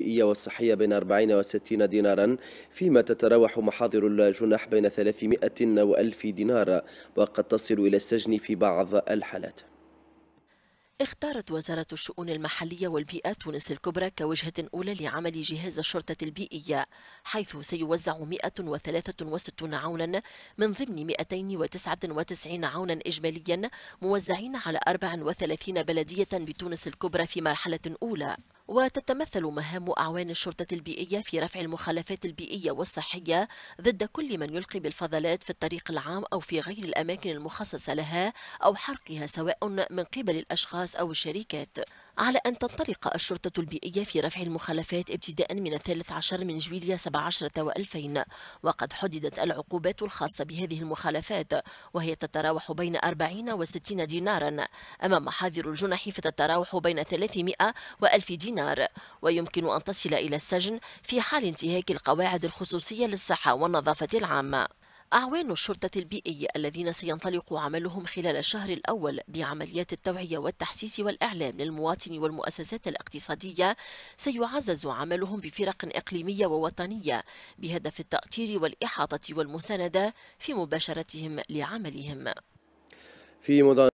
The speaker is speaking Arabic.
الغذائية والصحية بين 40 و 60 دينارا فيما تتراوح محاضر الجنح بين 300 و 1000 دينار وقد تصل إلى السجن في بعض الحالات اختارت وزارة الشؤون المحلية والبيئة تونس الكبرى كوجهة أولى لعمل جهاز الشرطة البيئية حيث سيوزع 163 عونا من ضمن 299 عونا إجماليا موزعين على 34 بلدية بتونس الكبرى في مرحلة أولى وتتمثل مهام أعوان الشرطة البيئية في رفع المخالفات البيئية والصحية ضد كل من يلقي بالفضلات في الطريق العام أو في غير الأماكن المخصصة لها أو حرقها سواء من قبل الأشخاص أو الشركات على أن تنطلق الشرطة البيئية في رفع المخالفات ابتداء من الثالث عشر من جويليا 17 و2000 وقد حددت العقوبات الخاصة بهذه المخالفات وهي تتراوح بين 40 و 60 دينارا أما محاذر الجنح فتتراوح بين 300 و 1000 دينار ويمكن أن تصل إلى السجن في حال انتهاك القواعد الخصوصية للصحة والنظافة العامة أعوان الشرطة البيئية الذين سينطلق عملهم خلال الشهر الأول بعمليات التوعية والتحسيس والإعلام للمواطن والمؤسسات الاقتصادية سيعزز عملهم بفرق إقليمية ووطنية بهدف التأطير والإحاطة والمساندة في مباشرتهم لعملهم في